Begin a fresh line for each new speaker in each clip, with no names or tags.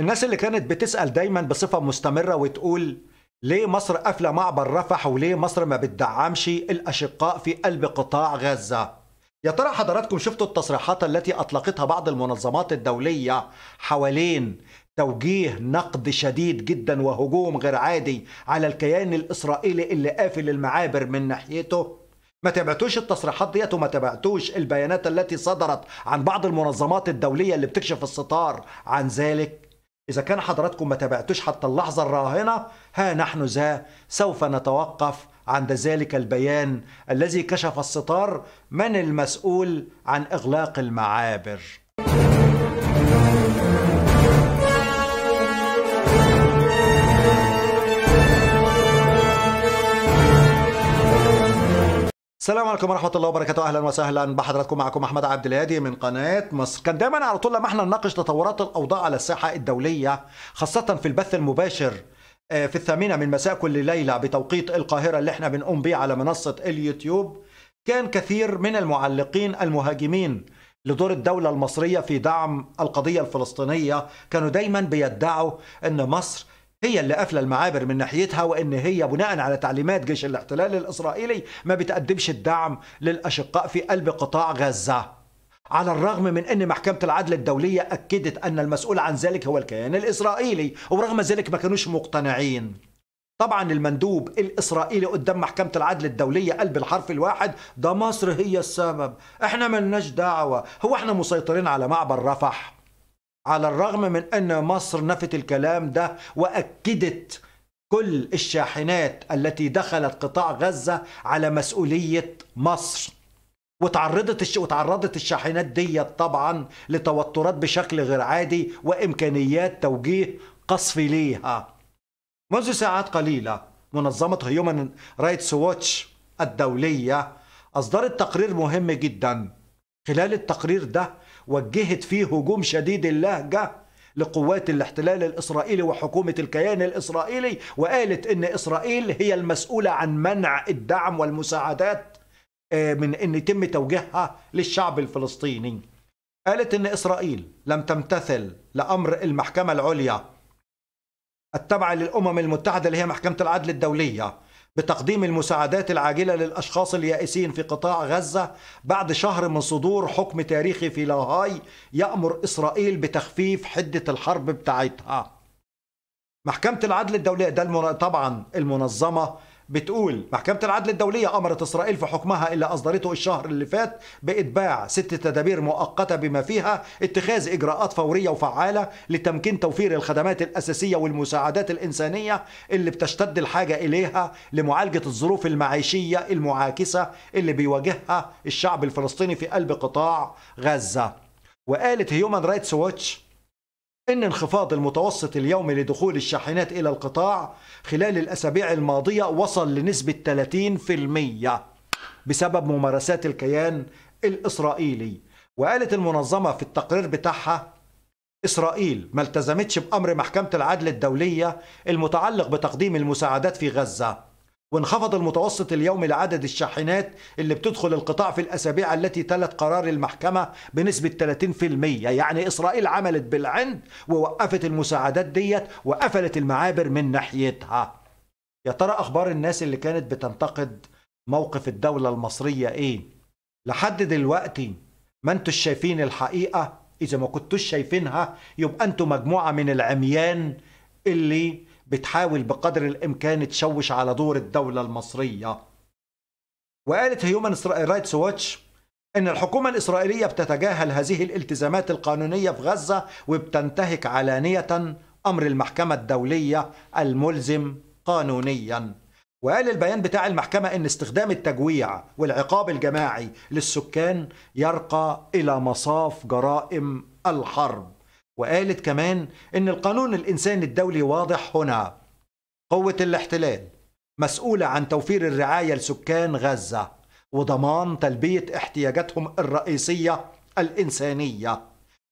الناس اللي كانت بتسأل دايما بصفة مستمرة وتقول ليه مصر قافلة معبر رفح وليه مصر ما بتدعمش الأشقاء في قلب قطاع غزة يا ترى حضراتكم شفتوا التصريحات التي أطلقتها بعض المنظمات الدولية حوالين توجيه نقد شديد جدا وهجوم غير عادي على الكيان الإسرائيلي اللي قافل المعابر من ناحيته ما تابعتوش التصريحات ديت وما تابعتوش البيانات التي صدرت عن بعض المنظمات الدولية اللي بتكشف الستار عن ذلك إذا كان حضراتكم ما تابعتوش حتى اللحظة الراهنة ها نحن ذا سوف نتوقف عند ذلك البيان الذي كشف الستار من المسؤول عن إغلاق المعابر السلام عليكم ورحمه الله وبركاته اهلا وسهلا بحضراتكم معكم احمد عبد الهادي من قناه مصر كان دايما على طول لما احنا نناقش تطورات الاوضاع على الساحه الدوليه خاصه في البث المباشر آه، في الثامنه من مساء كل ليله بتوقيت القاهره اللي احنا بنقوم بيه على منصه اليوتيوب كان كثير من المعلقين المهاجمين لدور الدولة المصرية في دعم القضية الفلسطينية كانوا دايما بيدعوا أن مصر هي اللي قافله المعابر من ناحيتها وان هي بناء على تعليمات جيش الاحتلال الاسرائيلي ما بتقدمش الدعم للاشقاء في قلب قطاع غزه على الرغم من ان محكمه العدل الدوليه اكدت ان المسؤول عن ذلك هو الكيان الاسرائيلي ورغم ذلك ما كانوش مقتنعين طبعا المندوب الاسرائيلي قدام محكمه العدل الدوليه قلب الحرف الواحد ده مصر هي السبب احنا ملناش دعوه هو احنا مسيطرين على معبر رفح على الرغم من أن مصر نفت الكلام ده وأكدت كل الشاحنات التي دخلت قطاع غزة على مسؤولية مصر وتعرضت الش... وتعرضت الشاحنات دي طبعا لتوترات بشكل غير عادي وإمكانيات توجيه قصف ليها منذ ساعات قليلة منظمة هيومن رايتس ووتش الدولية أصدرت تقرير مهم جدا خلال التقرير ده وجهت فيه هجوم شديد اللهجة لقوات الاحتلال الإسرائيلي وحكومة الكيان الإسرائيلي وقالت إن إسرائيل هي المسؤولة عن منع الدعم والمساعدات آه، من أن يتم توجيهها للشعب الفلسطيني قالت إن إسرائيل لم تمتثل لأمر المحكمة العليا التابعة للأمم المتحدة اللي هي محكمة العدل الدولية بتقديم المساعدات العاجلة للأشخاص اليائسين في قطاع غزة بعد شهر من صدور حكم تاريخي في لاهاي يأمر إسرائيل بتخفيف حدة الحرب بتاعتها محكمة العدل الدولية ده طبعا المنظمة بتقول محكمة العدل الدولية أمرت إسرائيل في حكمها اللي أصدرته الشهر اللي فات بإتباع ست تدابير مؤقتة بما فيها اتخاذ إجراءات فورية وفعالة لتمكين توفير الخدمات الأساسية والمساعدات الإنسانية اللي بتشتد الحاجة إليها لمعالجة الظروف المعيشية المعاكسة اللي بيواجهها الشعب الفلسطيني في قلب قطاع غزة وقالت هيومن رايتس ووتش إن انخفاض المتوسط اليومي لدخول الشاحنات إلى القطاع خلال الأسابيع الماضية وصل لنسبة 30% بسبب ممارسات الكيان الإسرائيلي وقالت المنظمة في التقرير بتاعها إسرائيل ما التزمتش بأمر محكمة العدل الدولية المتعلق بتقديم المساعدات في غزة وانخفض المتوسط اليومي لعدد الشاحنات اللي بتدخل القطاع في الأسابيع التي تلت قرار المحكمة بنسبة 30% يعني إسرائيل عملت بالعند ووقفت المساعدات ديت وقفلت المعابر من ناحيتها يا ترى أخبار الناس اللي كانت بتنتقد موقف الدولة المصرية إيه؟ لحد دلوقتي ما انتوا شايفين الحقيقة إذا ما كنتوش شايفينها يبقى انتوا مجموعة من العميان اللي بتحاول بقدر الامكان تشوش على دور الدوله المصريه وقالت هيومن رايتس واتش ان الحكومه الاسرائيليه بتتجاهل هذه الالتزامات القانونيه في غزه وبتنتهك علانيه امر المحكمه الدوليه الملزم قانونيا وقال البيان بتاع المحكمة إن استخدام التجويع والعقاب الجماعي للسكان يرقى إلى مصاف جرائم الحرب وقالت كمان إن القانون الإنساني الدولي واضح هنا قوة الاحتلال مسؤولة عن توفير الرعاية لسكان غزة وضمان تلبية احتياجاتهم الرئيسية الإنسانية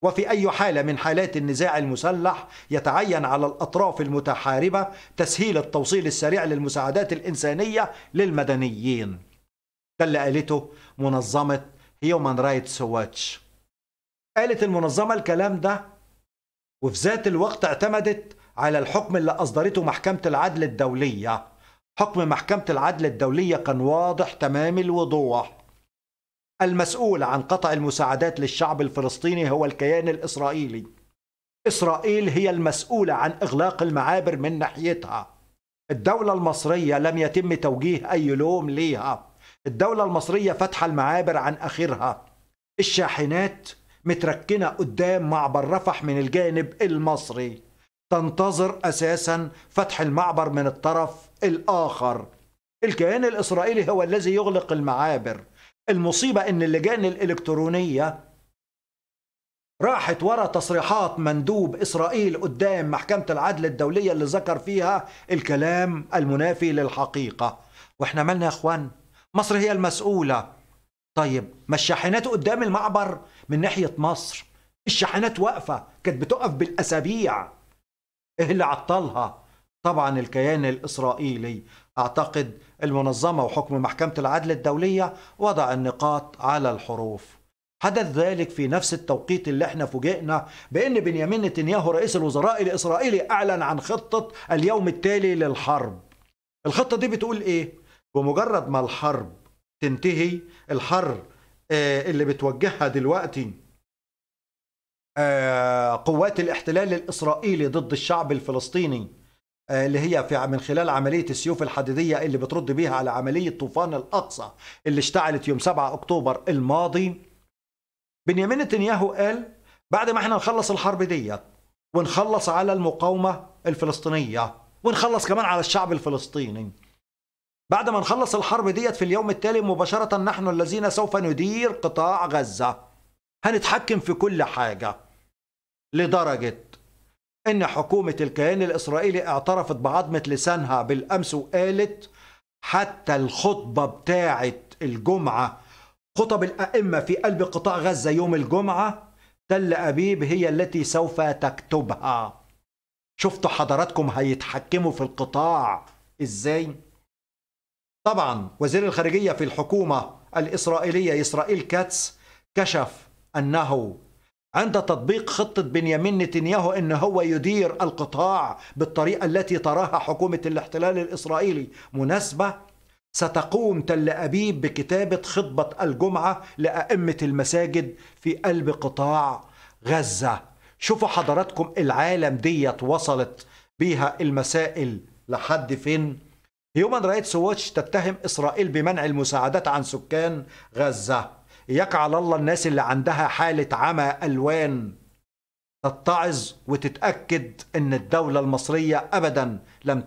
وفي أي حالة من حالات النزاع المسلح يتعين على الأطراف المتحاربة تسهيل التوصيل السريع للمساعدات الإنسانية للمدنيين ده اللي قالته منظمة هيومان رايتس واتش قالت المنظمة الكلام ده وفي ذات الوقت اعتمدت على الحكم اللي أصدرته محكمة العدل الدولية حكم محكمة العدل الدولية كان واضح تمام الوضوح المسؤول عن قطع المساعدات للشعب الفلسطيني هو الكيان الإسرائيلي إسرائيل هي المسؤولة عن إغلاق المعابر من ناحيتها الدولة المصرية لم يتم توجيه أي لوم ليها الدولة المصرية فتح المعابر عن آخرها الشاحنات متركنة قدام معبر رفح من الجانب المصري تنتظر أساسا فتح المعبر من الطرف الآخر الكيان الإسرائيلي هو الذي يغلق المعابر المصيبة إن اللجان الإلكترونية راحت ورا تصريحات مندوب إسرائيل قدام محكمة العدل الدولية اللي ذكر فيها الكلام المنافي للحقيقة وإحنا مالنا يا إخوان مصر هي المسؤولة طيب ما الشاحنات قدام المعبر من ناحيه مصر الشاحنات واقفه كانت بتقف بالاسابيع ايه اللي عطلها طبعا الكيان الاسرائيلي اعتقد المنظمه وحكم محكمه العدل الدوليه وضع النقاط على الحروف حدث ذلك في نفس التوقيت اللي احنا فوجئنا بان بنيامين نتنياهو رئيس الوزراء الاسرائيلي اعلن عن خطه اليوم التالي للحرب الخطه دي بتقول ايه بمجرد ما الحرب تنتهي الحر آه، اللي بتوجهها دلوقتي آه، قوات الاحتلال الإسرائيلي ضد الشعب الفلسطيني آه، اللي هي في من خلال عملية السيوف الحديدية اللي بترد بيها على عملية طوفان الأقصى اللي اشتعلت يوم 7 أكتوبر الماضي بنيامين نتنياهو قال بعد ما احنا نخلص الحرب ديت ونخلص على المقاومة الفلسطينية ونخلص كمان على الشعب الفلسطيني بعد ما نخلص الحرب ديت في اليوم التالي مباشرة نحن الذين سوف ندير قطاع غزة هنتحكم في كل حاجة لدرجة إن حكومة الكيان الإسرائيلي اعترفت بعظمة لسانها بالأمس وقالت حتى الخطبة بتاعة الجمعة خطب الأئمة في قلب قطاع غزة يوم الجمعة تل أبيب هي التي سوف تكتبها شفتوا حضراتكم هيتحكموا في القطاع إزاي؟ طبعا وزير الخارجية في الحكومة الإسرائيلية إسرائيل كاتس كشف أنه عند تطبيق خطة بنيامين نتنياهو أن هو يدير القطاع بالطريقة التي تراها حكومة الاحتلال الإسرائيلي مناسبة ستقوم تل أبيب بكتابة خطبة الجمعة لأئمة المساجد في قلب قطاع غزة شوفوا حضراتكم العالم ديت وصلت بيها المسائل لحد فين هيومن رايتس ووتش تتهم إسرائيل بمنع المساعدات عن سكان غزة يقع على الله الناس اللي عندها حالة عمى ألوان تتعظ وتتأكد أن الدولة المصرية أبدا لم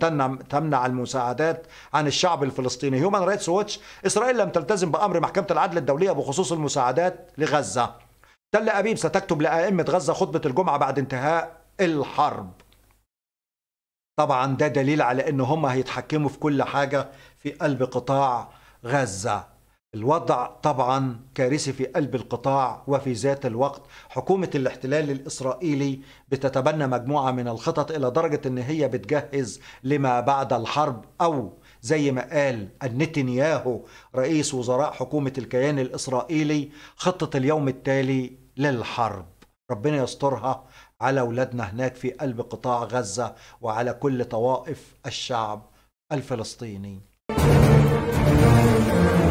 تمنع المساعدات عن الشعب الفلسطيني هيومن رايتس ووتش إسرائيل لم تلتزم بأمر محكمة العدل الدولية بخصوص المساعدات لغزة تل أبيب ستكتب لأئمة غزة خطبة الجمعة بعد انتهاء الحرب طبعا ده دليل على ان هم هيتحكموا في كل حاجه في قلب قطاع غزه الوضع طبعا كارثي في قلب القطاع وفي ذات الوقت حكومه الاحتلال الاسرائيلي بتتبنى مجموعه من الخطط الى درجه ان هي بتجهز لما بعد الحرب او زي ما قال النتنياهو رئيس وزراء حكومه الكيان الاسرائيلي خطه اليوم التالي للحرب ربنا يسترها على أولادنا هناك في قلب قطاع غزة وعلى كل طوائف الشعب الفلسطيني